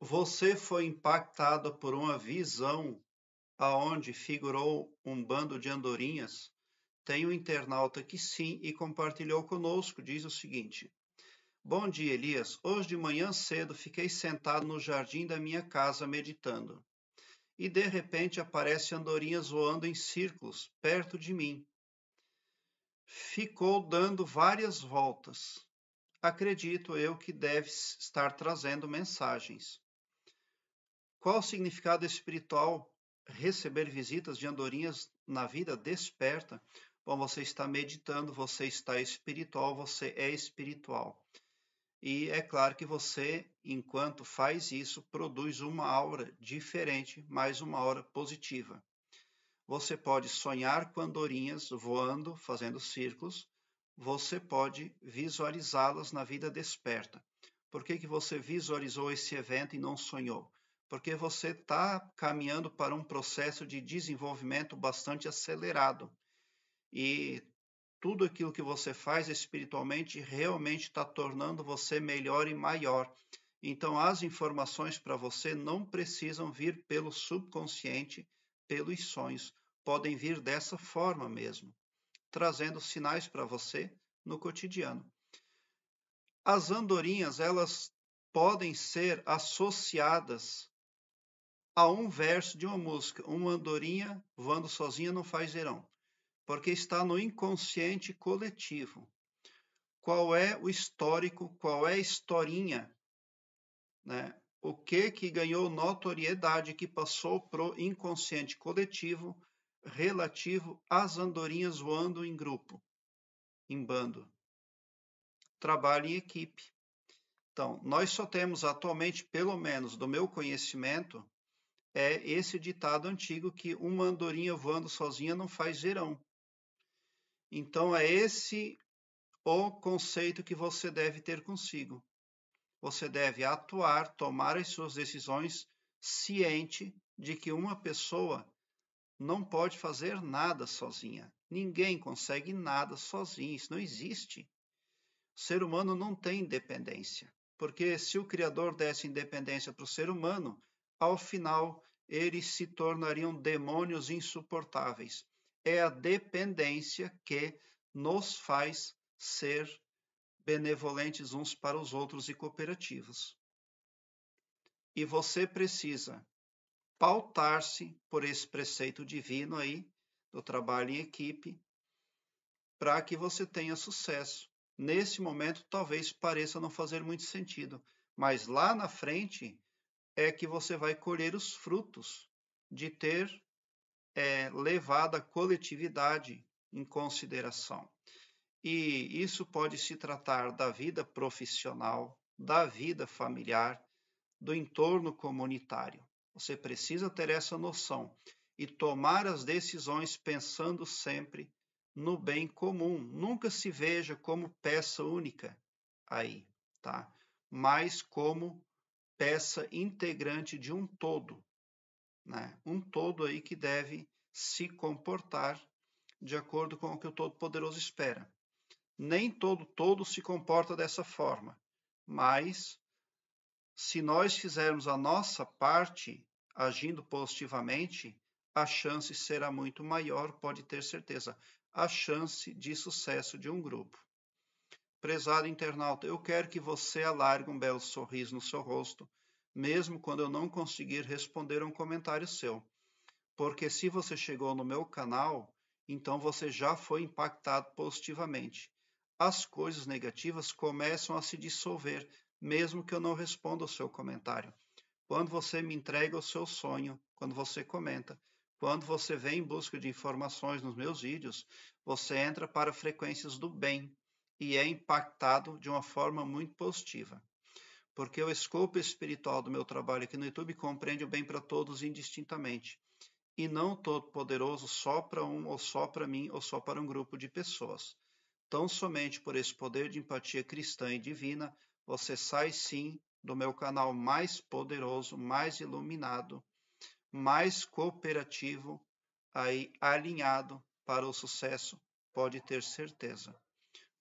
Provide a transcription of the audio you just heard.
Você foi impactado por uma visão aonde figurou um bando de andorinhas? Tem um internauta que sim e compartilhou conosco, diz o seguinte: Bom dia, Elias. Hoje de manhã cedo fiquei sentado no jardim da minha casa meditando. E de repente aparece andorinhas voando em círculos perto de mim. Ficou dando várias voltas. Acredito eu que deve estar trazendo mensagens. Qual o significado espiritual receber visitas de andorinhas na vida desperta? Bom, você está meditando, você está espiritual, você é espiritual. E é claro que você, enquanto faz isso, produz uma aura diferente, mais uma aura positiva. Você pode sonhar com andorinhas voando, fazendo círculos. Você pode visualizá-las na vida desperta. Por que, que você visualizou esse evento e não sonhou? porque você está caminhando para um processo de desenvolvimento bastante acelerado. E tudo aquilo que você faz espiritualmente realmente está tornando você melhor e maior. Então, as informações para você não precisam vir pelo subconsciente, pelos sonhos. Podem vir dessa forma mesmo, trazendo sinais para você no cotidiano. As andorinhas, elas podem ser associadas a um verso de uma música. Uma andorinha voando sozinha não faz verão, porque está no inconsciente coletivo. Qual é o histórico, qual é a historinha, né? O que que ganhou notoriedade que passou pro inconsciente coletivo relativo às andorinhas voando em grupo, em bando. Trabalho em equipe. Então, nós só temos atualmente, pelo menos do meu conhecimento, é esse ditado antigo que uma andorinha voando sozinha não faz verão. Então é esse o conceito que você deve ter consigo. Você deve atuar, tomar as suas decisões ciente de que uma pessoa não pode fazer nada sozinha. Ninguém consegue nada sozinho, isso não existe. O ser humano não tem independência, porque se o Criador desse independência para o ser humano, ao final eles se tornariam demônios insuportáveis. É a dependência que nos faz ser benevolentes uns para os outros e cooperativos. E você precisa pautar-se por esse preceito divino aí, do trabalho em equipe, para que você tenha sucesso. Nesse momento, talvez pareça não fazer muito sentido, mas lá na frente, é que você vai colher os frutos de ter é, levado a coletividade em consideração. E isso pode se tratar da vida profissional, da vida familiar, do entorno comunitário. Você precisa ter essa noção e tomar as decisões pensando sempre no bem comum. Nunca se veja como peça única aí, tá? Mas como peça integrante de um todo, né? um todo aí que deve se comportar de acordo com o que o Todo-Poderoso espera. Nem todo todo se comporta dessa forma, mas se nós fizermos a nossa parte agindo positivamente, a chance será muito maior, pode ter certeza, a chance de sucesso de um grupo. Prezado internauta, eu quero que você alargue um belo sorriso no seu rosto, mesmo quando eu não conseguir responder a um comentário seu. Porque se você chegou no meu canal, então você já foi impactado positivamente. As coisas negativas começam a se dissolver, mesmo que eu não responda o seu comentário. Quando você me entrega o seu sonho, quando você comenta, quando você vem em busca de informações nos meus vídeos, você entra para frequências do bem, e é impactado de uma forma muito positiva. Porque o escopo espiritual do meu trabalho aqui no YouTube compreende o bem para todos indistintamente. E não todo poderoso só para um, ou só para mim, ou só para um grupo de pessoas. Tão somente por esse poder de empatia cristã e divina, você sai sim do meu canal mais poderoso, mais iluminado, mais cooperativo, aí alinhado para o sucesso, pode ter certeza.